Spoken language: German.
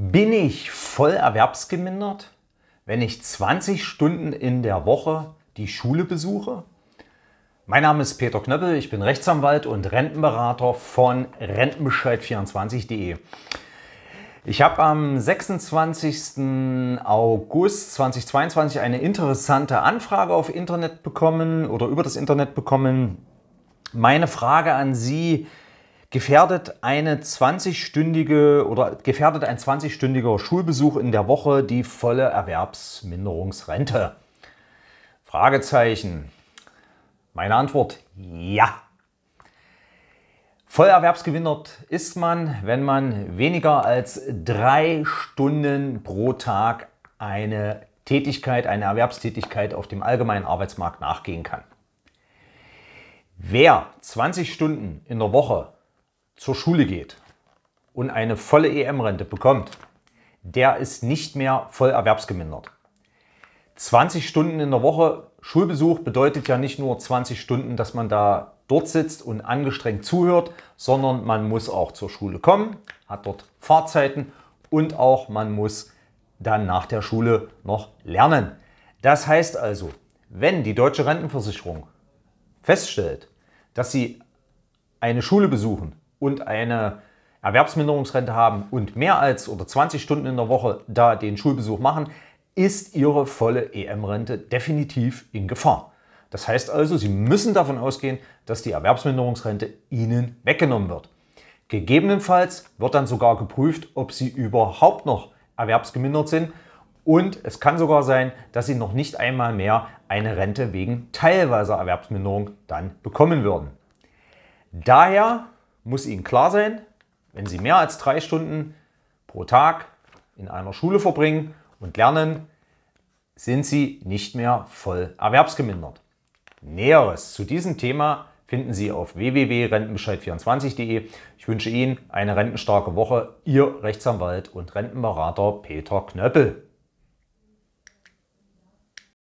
Bin ich voll erwerbsgemindert, wenn ich 20 Stunden in der Woche die Schule besuche? Mein Name ist Peter Knöppel, ich bin Rechtsanwalt und Rentenberater von rentenbescheid24.de. Ich habe am 26. August 2022 eine interessante Anfrage auf Internet bekommen oder über das Internet bekommen. Meine Frage an Sie ist, gefährdet eine 20-stündige oder gefährdet ein 20-stündiger Schulbesuch in der Woche die volle Erwerbsminderungsrente? Fragezeichen. Meine Antwort: Ja. Vollerwerbsgewinner ist man, wenn man weniger als drei Stunden pro Tag eine Tätigkeit, eine Erwerbstätigkeit auf dem allgemeinen Arbeitsmarkt nachgehen kann. Wer 20 Stunden in der Woche zur Schule geht und eine volle EM-Rente bekommt, der ist nicht mehr voll erwerbsgemindert. 20 Stunden in der Woche Schulbesuch bedeutet ja nicht nur 20 Stunden, dass man da dort sitzt und angestrengt zuhört, sondern man muss auch zur Schule kommen, hat dort Fahrzeiten und auch man muss dann nach der Schule noch lernen. Das heißt also, wenn die deutsche Rentenversicherung feststellt, dass sie eine Schule besuchen und eine Erwerbsminderungsrente haben und mehr als oder 20 Stunden in der Woche da den Schulbesuch machen, ist Ihre volle EM-Rente definitiv in Gefahr. Das heißt also, Sie müssen davon ausgehen, dass die Erwerbsminderungsrente Ihnen weggenommen wird. Gegebenenfalls wird dann sogar geprüft, ob Sie überhaupt noch erwerbsgemindert sind. Und es kann sogar sein, dass Sie noch nicht einmal mehr eine Rente wegen teilweiser Erwerbsminderung dann bekommen würden. Daher muss Ihnen klar sein, wenn Sie mehr als drei Stunden pro Tag in einer Schule verbringen und lernen, sind Sie nicht mehr voll erwerbsgemindert. Näheres zu diesem Thema finden Sie auf www.rentenbescheid24.de. Ich wünsche Ihnen eine rentenstarke Woche. Ihr Rechtsanwalt und Rentenberater Peter Knöppel.